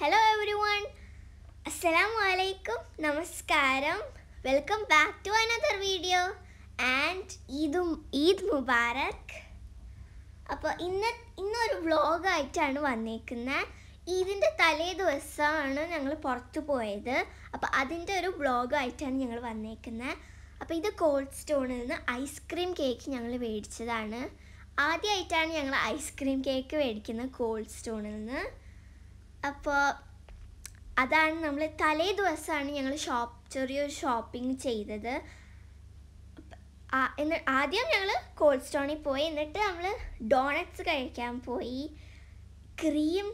hello every one അസ്സലാം വലൈക്കും നമസ്കാരം welcome back to another video and Eid Eid മുബാറക് അപ്പോൾ ഇന്ന് ഇന്നൊരു വ്ളോഗായിട്ടാണ് വന്നേക്കുന്നത് ഈദിൻ്റെ തലേ ദിവസമാണ് ഞങ്ങൾ പുറത്തു പോയത് അപ്പോൾ അതിൻ്റെ ഒരു വ്ളോഗായിട്ടാണ് ഞങ്ങൾ വന്നേക്കുന്നത് അപ്പോൾ ഇത് കോൾഡ് സ്റ്റോണിൽ നിന്ന് ഐസ്ക്രീം കേക്ക് ഞങ്ങൾ മേടിച്ചതാണ് ആദ്യമായിട്ടാണ് ഞങ്ങൾ ഐസ്ക്രീം കേക്ക് മേടിക്കുന്നത് കോൾഡ് സ്റ്റോണിൽ നിന്ന് അപ്പോൾ അതാണ് നമ്മൾ തലേ ദിവസമാണ് ഞങ്ങൾ ഷോപ്പ് ചെറിയൊരു ഷോപ്പിംഗ് ചെയ്തത് എന്ന് ആദ്യം ഞങ്ങൾ കോൾഡ് സ്റ്റോണിൽ പോയി എന്നിട്ട് നമ്മൾ ഡോണറ്റ്സ് കഴിക്കാൻ പോയി ക്രീം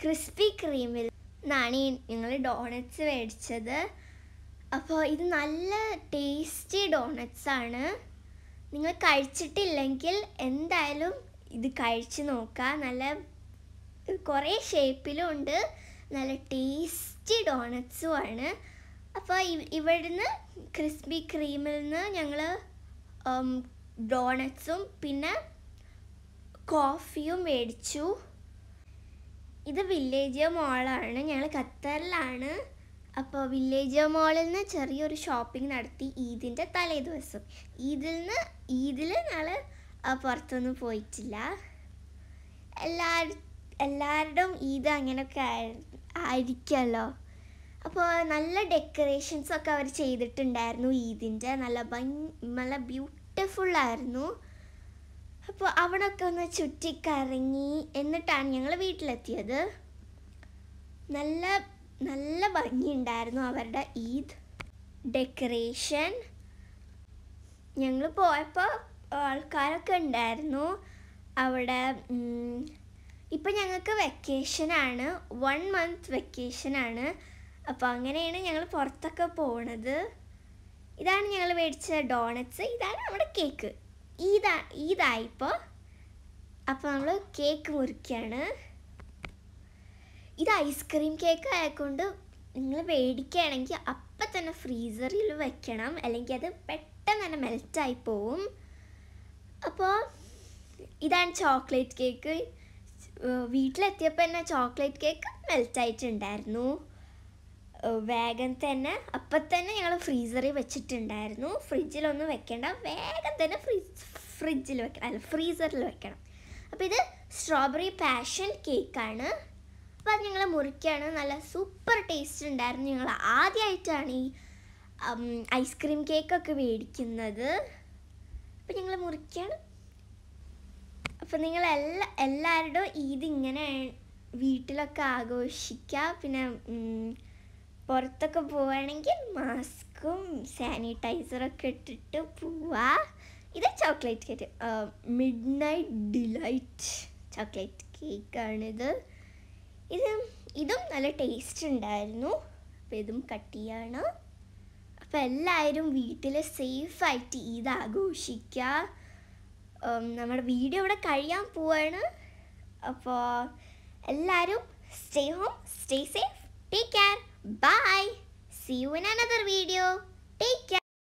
ക്രിസ്പി ക്രീമിൽ നിന്നാണ് ഞങ്ങൾ ഡോണറ്റ്സ് മേടിച്ചത് അപ്പോൾ ഇത് നല്ല ടേസ്റ്റി ഡോണറ്റ്സ് ആണ് നിങ്ങൾ കഴിച്ചിട്ടില്ലെങ്കിൽ എന്തായാലും ഇത് കഴിച്ച് നോക്കുക നല്ല കുറേ ഷേപ്പിലും ഉണ്ട് നല്ല ടേസ്റ്റി ഡോണറ്റ്സും ആണ് അപ്പോൾ ഇവിടുന്ന് ക്രിസ്പി ക്രീമിൽ നിന്ന് ഞങ്ങൾ ഡോണറ്റ്സും പിന്നെ കോഫിയും മേടിച്ചു ഇത് വില്ലേജ് മോളാണ് ഞങ്ങൾ ഖത്തറിലാണ് അപ്പോൾ വില്ലേജ് മോളിൽ നിന്ന് ചെറിയൊരു ഷോപ്പിംഗ് നടത്തി ഈദിൻ്റെ തലേ ദിവസം ഈദിൽ നിന്ന് ഈദിൽ ഞങ്ങൾ പുറത്തൊന്നും പോയിട്ടില്ല എല്ലാവരും എല്ലാവരുടെയും ഈദ് അങ്ങനെയൊക്കെ ആയിരിക്കുമല്ലോ അപ്പോൾ നല്ല ഡെക്കറേഷൻസൊക്കെ അവർ ചെയ്തിട്ടുണ്ടായിരുന്നു ഈദിൻ്റെ നല്ല ഭംഗി നല്ല ബ്യൂട്ടിഫുള്ളായിരുന്നു അപ്പോൾ ഒക്കെ ഒന്ന് ചുറ്റിക്കറങ്ങി എന്നിട്ടാണ് ഞങ്ങൾ വീട്ടിലെത്തിയത് നല്ല നല്ല ഭംഗിയുണ്ടായിരുന്നു അവരുടെ ഈദ് ഡെക്കറേഷൻ ഞങ്ങൾ പോയപ്പോൾ ആൾക്കാരൊക്കെ ഉണ്ടായിരുന്നു അവിടെ ഇപ്പം ഞങ്ങൾക്ക് വെക്കേഷനാണ് വൺ മന്ത് വെക്കേഷനാണ് അപ്പോൾ അങ്ങനെയാണ് ഞങ്ങൾ പുറത്തൊക്കെ പോണത് ഇതാണ് ഞങ്ങൾ മേടിച്ച ഡോണറ്റ്സ് ഇതാണ് നമ്മുടെ കേക്ക് ഈദാ ഈദായിപ്പോൾ അപ്പോൾ നമ്മൾ കേക്ക് മുറിക്കുകയാണ് ഇത് ഐസ്ക്രീം കേക്ക് ആയതുകൊണ്ട് നിങ്ങൾ മേടിക്കുകയാണെങ്കിൽ അപ്പം തന്നെ ഫ്രീസറിൽ വെക്കണം അല്ലെങ്കിൽ അത് പെട്ടെന്ന് തന്നെ മെൽറ്റായി പോവും അപ്പോൾ ഇതാണ് ചോക്ലേറ്റ് കേക്ക് വീട്ടിലെത്തിയപ്പോൾ തന്നെ ചോക്ലേറ്റ് കേക്ക് മെൽറ്റ് ആയിട്ടുണ്ടായിരുന്നു വേഗം തന്നെ അപ്പം തന്നെ ഞങ്ങൾ ഫ്രീസറിൽ വെച്ചിട്ടുണ്ടായിരുന്നു ഫ്രിഡ്ജിലൊന്നും വെക്കേണ്ട വേഗം തന്നെ ഫ്രിഡ്ജ് ഫ്രിഡ്ജിൽ വെക്കണം അല്ല ഫ്രീസറിൽ വെക്കണം അപ്പോൾ ഇത് സ്ട്രോബെറി പാഷൻ കേക്കാണ് അപ്പോൾ അത് ഞങ്ങൾ മുറിക്കുകയാണ് നല്ല സൂപ്പർ ടേസ്റ്റ് ഉണ്ടായിരുന്നു ഞങ്ങൾ ആദ്യമായിട്ടാണ് ഈ ഐസ്ക്രീം കേക്കൊക്കെ മേടിക്കുന്നത് അപ്പോൾ ഞങ്ങൾ മുറിക്കുകയാണ് അപ്പോൾ നിങ്ങൾ എല്ലാ എല്ലാവരുടെയും ഈദ് ഇങ്ങനെ വീട്ടിലൊക്കെ ആഘോഷിക്കുക പിന്നെ പുറത്തൊക്കെ പോവുകയാണെങ്കിൽ മാസ്കും സാനിറ്റൈസറൊക്കെ ഇട്ടിട്ട് പോവാ ഇത് chocolate cake midnight delight chocolate കേക്കാണിത് ഇത് ഇതും നല്ല ടേസ്റ്റ് ഉണ്ടായിരുന്നു അപ്പോൾ ഇതും കട്ട് ചെയ്യാണ് അപ്പോൾ എല്ലാവരും വീട്ടിൽ സേഫായിട്ട് ഇത് ആഘോഷിക്കുക നമ്മുടെ വീഡിയോ ഇവിടെ കഴിയാൻ പോവാണ് അപ്പോൾ എല്ലാവരും stay home stay safe take care bye see you in another video take care